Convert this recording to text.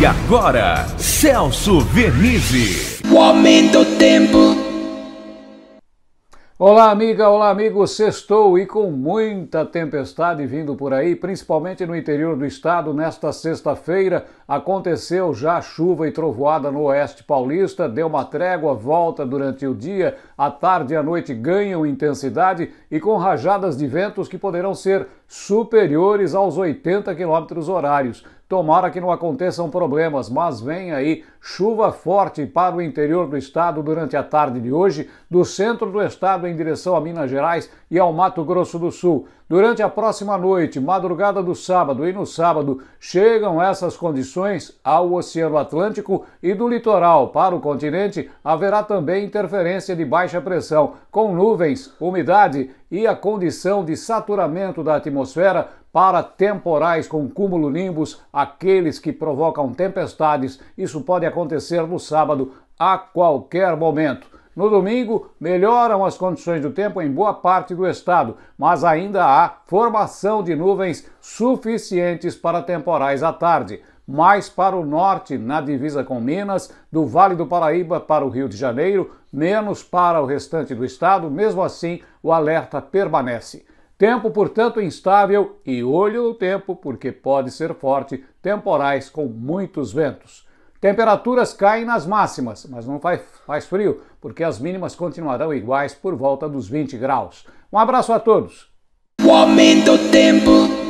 E agora, Celso Vernizzi. O aumento do tempo. Olá, amiga, olá, amigo. Sextou e com muita tempestade vindo por aí, principalmente no interior do estado. Nesta sexta-feira aconteceu já chuva e trovoada no oeste paulista, deu uma trégua, volta durante o dia, à tarde e à noite ganham intensidade e com rajadas de ventos que poderão ser superiores aos 80 km horários. Tomara que não aconteçam problemas, mas vem aí chuva forte para o interior do estado durante a tarde de hoje, do centro do estado em direção a Minas Gerais e ao Mato Grosso do Sul. Durante a próxima noite, madrugada do sábado e no sábado, chegam essas condições ao Oceano Atlântico e do litoral para o continente haverá também interferência de baixa pressão, com nuvens, umidade e a condição de saturamento da atmosfera para temporais com cúmulo nimbus, aqueles que provocam tempestades. Isso pode acontecer no sábado a qualquer momento. No domingo, melhoram as condições do tempo em boa parte do estado, mas ainda há formação de nuvens suficientes para temporais à tarde mais para o norte, na divisa com Minas, do Vale do Paraíba para o Rio de Janeiro, menos para o restante do estado, mesmo assim o alerta permanece. Tempo, portanto, instável e olho no tempo, porque pode ser forte, temporais com muitos ventos. Temperaturas caem nas máximas, mas não faz, faz frio, porque as mínimas continuarão iguais por volta dos 20 graus. Um abraço a todos! O aumento do tempo